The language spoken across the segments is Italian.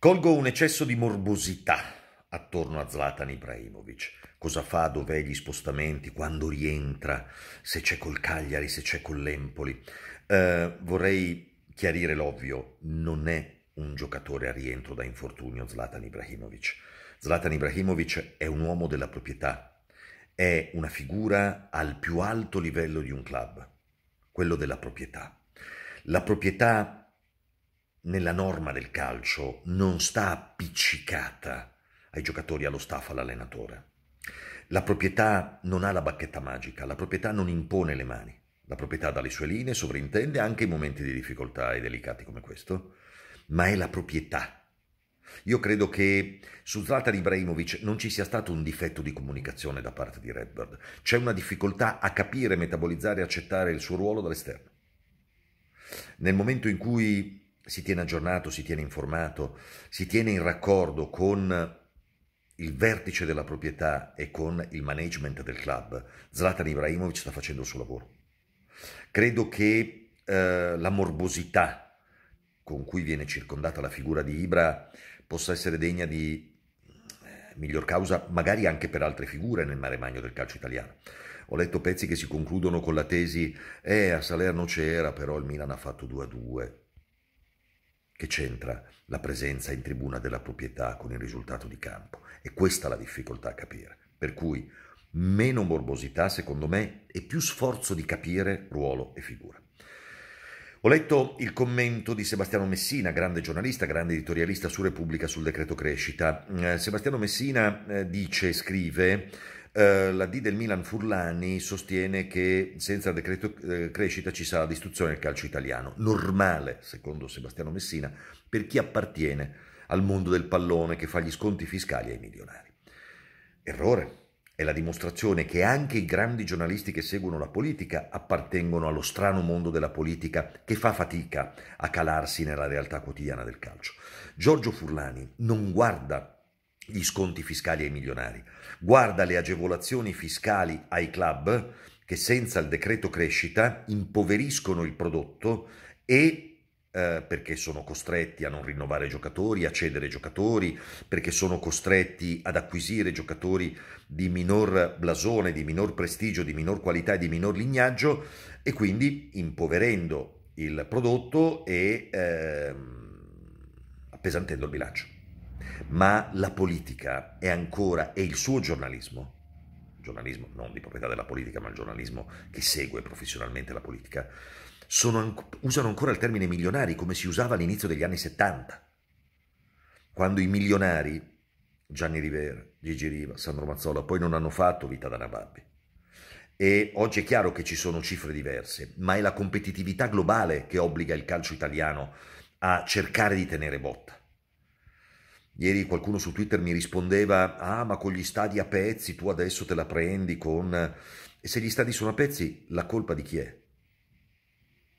Colgo un eccesso di morbosità attorno a Zlatan Ibrahimovic. Cosa fa, dov'è gli spostamenti, quando rientra, se c'è col Cagliari, se c'è con l'Empoli. Eh, vorrei chiarire l'ovvio, non è un giocatore a rientro da infortunio Zlatan Ibrahimovic. Zlatan Ibrahimovic è un uomo della proprietà, è una figura al più alto livello di un club, quello della proprietà. La proprietà nella norma del calcio non sta appiccicata ai giocatori, allo staff, all'allenatore. La proprietà non ha la bacchetta magica, la proprietà non impone le mani. La proprietà dalle sue linee sovrintende anche in momenti di difficoltà e delicati come questo, ma è la proprietà. Io credo che su Zlatan Ibrahimovic non ci sia stato un difetto di comunicazione da parte di Redbird. C'è una difficoltà a capire, metabolizzare e accettare il suo ruolo dall'esterno. Nel momento in cui si tiene aggiornato, si tiene informato, si tiene in raccordo con il vertice della proprietà e con il management del club, Zlatan Ibrahimovic sta facendo il suo lavoro. Credo che eh, la morbosità con cui viene circondata la figura di Ibra possa essere degna di eh, miglior causa, magari anche per altre figure nel mare magno del calcio italiano. Ho letto pezzi che si concludono con la tesi, eh, a Salerno c'era, però il Milan ha fatto 2-2. a che c'entra la presenza in tribuna della proprietà con il risultato di campo? E questa è la difficoltà a capire. Per cui meno morbosità, secondo me, e più sforzo di capire ruolo e figura. Ho letto il commento di Sebastiano Messina, grande giornalista, grande editorialista su Repubblica sul decreto crescita. Eh, Sebastiano Messina eh, dice, scrive, eh, la D del Milan Furlani sostiene che senza decreto eh, crescita ci sarà distruzione del calcio italiano, normale, secondo Sebastiano Messina, per chi appartiene al mondo del pallone che fa gli sconti fiscali ai milionari. Errore, è la dimostrazione che anche i grandi giornalisti che seguono la politica appartengono allo strano mondo della politica che fa fatica a calarsi nella realtà quotidiana del calcio. Giorgio Furlani non guarda gli sconti fiscali ai milionari, guarda le agevolazioni fiscali ai club che senza il decreto crescita impoveriscono il prodotto e eh, perché sono costretti a non rinnovare giocatori, a cedere giocatori, perché sono costretti ad acquisire giocatori di minor blasone, di minor prestigio, di minor qualità e di minor lignaggio e quindi impoverendo il prodotto e eh, appesantendo il bilancio ma la politica è ancora, e il suo giornalismo, giornalismo non di proprietà della politica, ma il giornalismo che segue professionalmente la politica, sono, usano ancora il termine milionari come si usava all'inizio degli anni 70, quando i milionari, Gianni Rivera, Gigi Riva, Sandro Mazzola, poi non hanno fatto vita da nababbi. E oggi è chiaro che ci sono cifre diverse, ma è la competitività globale che obbliga il calcio italiano a cercare di tenere botta. Ieri qualcuno su Twitter mi rispondeva, ah ma con gli stadi a pezzi tu adesso te la prendi con... E se gli stadi sono a pezzi, la colpa di chi è?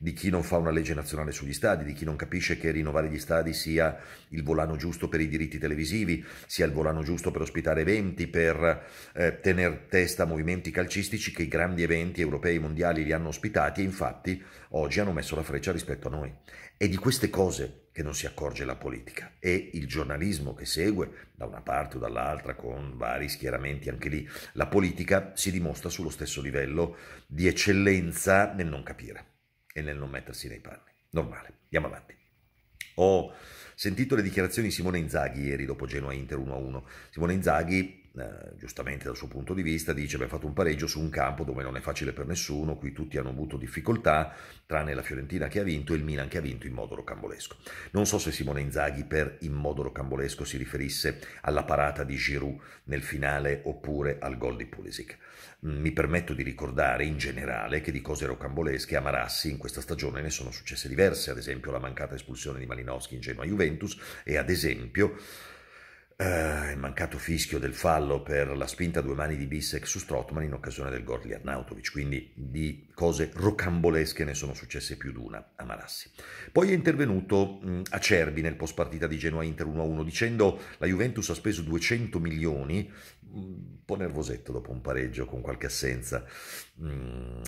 di chi non fa una legge nazionale sugli stadi, di chi non capisce che rinnovare gli stadi sia il volano giusto per i diritti televisivi, sia il volano giusto per ospitare eventi, per eh, tenere testa a movimenti calcistici che i grandi eventi europei e mondiali li hanno ospitati e infatti oggi hanno messo la freccia rispetto a noi. È di queste cose che non si accorge la politica e il giornalismo che segue da una parte o dall'altra con vari schieramenti anche lì. La politica si dimostra sullo stesso livello di eccellenza nel non capire e nel non mettersi nei panni. Normale, andiamo avanti. Ho sentito le dichiarazioni di Simone Inzaghi ieri dopo Genoa Inter 1-1. Simone Inzaghi eh, giustamente dal suo punto di vista, dice abbiamo fatto un pareggio su un campo dove non è facile per nessuno, qui tutti hanno avuto difficoltà, tranne la Fiorentina che ha vinto e il Milan che ha vinto in modo rocambolesco. Non so se Simone Inzaghi per in modo rocambolesco si riferisse alla parata di Giroud nel finale oppure al gol di Pulisic. Mm, mi permetto di ricordare in generale che di cose rocambolesche a Marassi in questa stagione ne sono successe diverse, ad esempio la mancata espulsione di Malinowski in Genoa Juventus e ad esempio il eh, mancato fischio del fallo per la spinta a due mani di Bissek su Strotman in occasione del gol di Arnautovic, quindi di cose rocambolesche ne sono successe più di una a Marassi. Poi è intervenuto mh, Acerbi nel post partita di Genoa Inter 1-1 dicendo la Juventus ha speso 200 milioni un po' nervosetto dopo un pareggio con qualche assenza. Mm,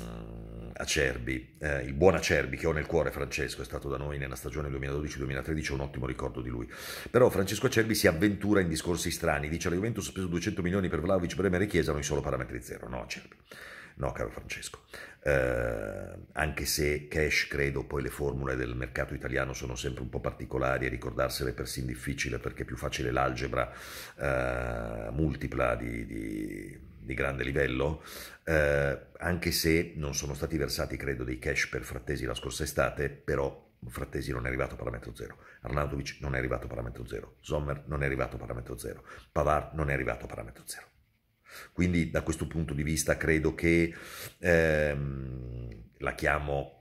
Acerbi, eh, il buon Acerbi che ho nel cuore Francesco, è stato da noi nella stagione 2012-2013, ho un ottimo ricordo di lui. Però Francesco Acerbi si avventura in discorsi strani, dice la Juventus ha speso 200 milioni per Vlaovic, Bremer e Chiesa, noi solo parametri zero, no Acerbi. No, caro Francesco, eh, anche se cash, credo, poi le formule del mercato italiano sono sempre un po' particolari e ricordarsele persino difficile perché è più facile l'algebra eh, multipla di, di, di, grande livello, eh, anche se non sono stati versati, credo, dei cash per Frattesi la scorsa estate, però Frattesi non è arrivato a parametro zero, Arnautovic non è arrivato a parametro zero, Sommer non è arrivato a parametro zero, Pavar non è arrivato a parametro zero. Quindi da questo punto di vista credo che ehm, la chiamo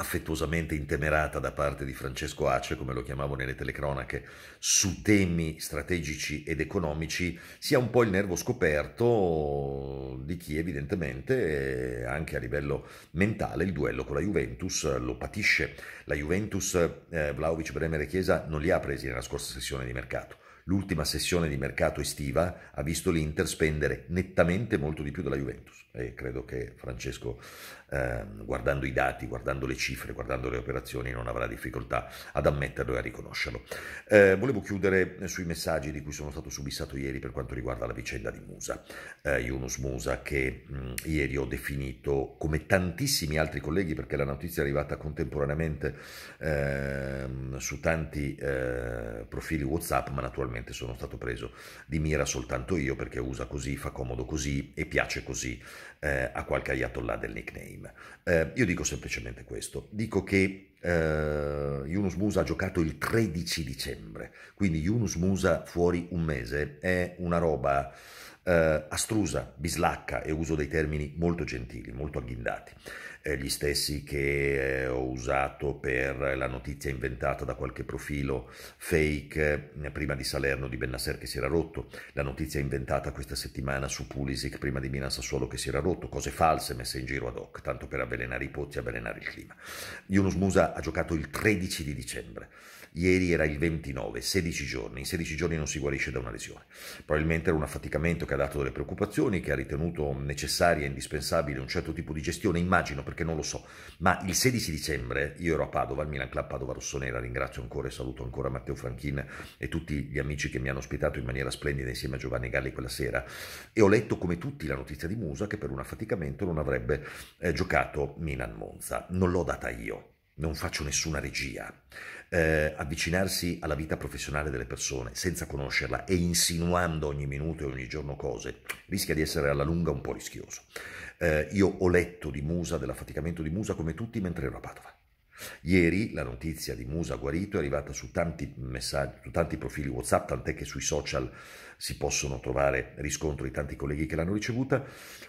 affettuosamente intemerata da parte di Francesco Ace, come lo chiamavo nelle telecronache, su temi strategici ed economici, sia un po' il nervo scoperto di chi evidentemente anche a livello mentale il duello con la Juventus lo patisce. La Juventus, eh, Vlaovic, Bremer e Chiesa non li ha presi nella scorsa sessione di mercato L'ultima sessione di mercato estiva ha visto l'Inter spendere nettamente molto di più della Juventus e credo che Francesco, eh, guardando i dati, guardando le cifre, guardando le operazioni, non avrà difficoltà ad ammetterlo e a riconoscerlo. Eh, volevo chiudere sui messaggi di cui sono stato subissato ieri per quanto riguarda la vicenda di Musa, eh, Yunus Musa che mh, ieri ho definito come tantissimi altri colleghi perché la notizia è arrivata contemporaneamente eh, su tanti eh, profili WhatsApp, ma naturalmente probabilmente sono stato preso di mira soltanto io perché usa così, fa comodo così e piace così eh, a qualche ayatollah del nickname. Eh, io dico semplicemente questo, dico che eh, Yunus Musa ha giocato il 13 dicembre, quindi Yunus Musa fuori un mese è una roba eh, astrusa, bislacca e uso dei termini molto gentili, molto agghindati, eh, gli stessi che eh, ho usato per la notizia inventata da qualche profilo fake eh, prima di Salerno di Bennasser che si era rotto, la notizia inventata questa settimana su Pulisic prima di Milan Sassuolo che si era rotto, cose false messe in giro ad hoc, tanto per avvelenare i pozzi e avvelenare il clima. Yunus Musa ha giocato il 13 di dicembre. Ieri era il 29, 16 giorni. In 16 giorni non si guarisce da una lesione. Probabilmente era un affaticamento che ha dato delle preoccupazioni, che ha ritenuto necessaria e indispensabile un certo tipo di gestione, immagino perché non lo so. Ma il 16 dicembre io ero a Padova, al Milan Club Padova Rossonera. Ringrazio ancora e saluto ancora Matteo Franchin e tutti gli amici che mi hanno ospitato in maniera splendida insieme a Giovanni Galli quella sera. E ho letto come tutti la notizia di Musa che per un affaticamento non avrebbe eh, giocato Milan Monza. Non l'ho data io non faccio nessuna regia. Eh, avvicinarsi alla vita professionale delle persone senza conoscerla e insinuando ogni minuto e ogni giorno cose rischia di essere alla lunga un po' rischioso. Eh, io ho letto di Musa, dell'affaticamento di Musa, come tutti mentre ero a Padova. Ieri la notizia di Musa Guarito è arrivata su tanti, messaggi, su tanti profili WhatsApp, tant'è che sui social si possono trovare riscontro di tanti colleghi che l'hanno ricevuta.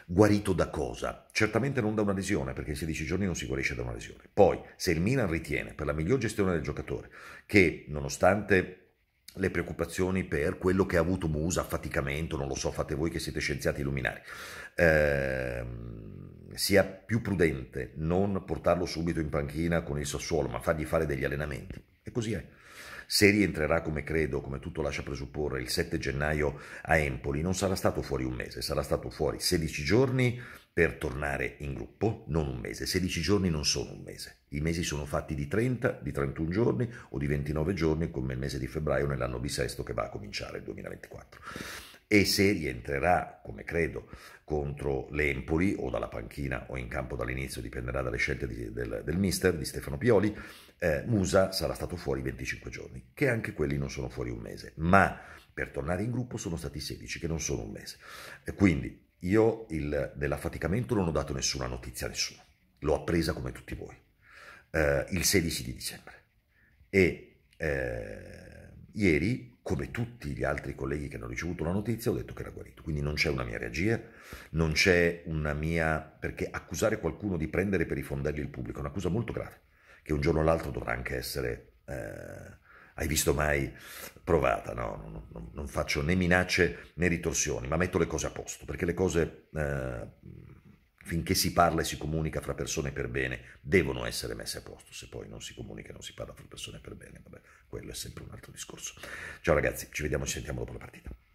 Guarito da cosa? Certamente non da una lesione, perché in 16 giorni non si guarisce da una lesione. Poi, se il Milan ritiene, per la miglior gestione del giocatore, che nonostante le preoccupazioni per quello che ha avuto Musa, affaticamento, non lo so, fate voi che siete scienziati illuminari. Ehm sia più prudente non portarlo subito in panchina con il Sassuolo, ma fargli fare degli allenamenti. E così è. Se rientrerà come credo, come tutto lascia presupporre, il 7 gennaio a Empoli, non sarà stato fuori un mese, sarà stato fuori 16 giorni per tornare in gruppo, non un mese. 16 giorni non sono un mese. I mesi sono fatti di 30, di 31 giorni o di 29 giorni, come il mese di febbraio nell'anno bisesto che va a cominciare il 2024 e se rientrerà, come credo, contro l'Empoli o dalla panchina o in campo dall'inizio, dipenderà dalle scelte di, del, del, mister, di Stefano Pioli, eh, Musa sarà stato fuori 25 giorni, che anche quelli non sono fuori un mese, ma per tornare in gruppo sono stati 16, che non sono un mese. E quindi io il, dell'affaticamento non ho dato nessuna notizia a nessuno, l'ho appresa come tutti voi, eh, il 16 di dicembre. E eh, ieri come tutti gli altri colleghi che hanno ricevuto la notizia, ho detto che era guarito. Quindi non c'è una mia reagia, non c'è una mia... perché accusare qualcuno di prendere per i fondelli il pubblico è un'accusa molto grave, che un giorno o l'altro dovrà anche essere... Eh, hai visto mai provata, no? Non, non, faccio né minacce né ritorsioni, ma metto le cose a posto, perché le cose... Eh, finché si parla e si comunica fra persone per bene, devono essere messe a posto. Se poi non si comunica e non si parla fra persone per bene, vabbè, quello è sempre un altro discorso. Ciao ragazzi, ci vediamo e ci sentiamo dopo la partita.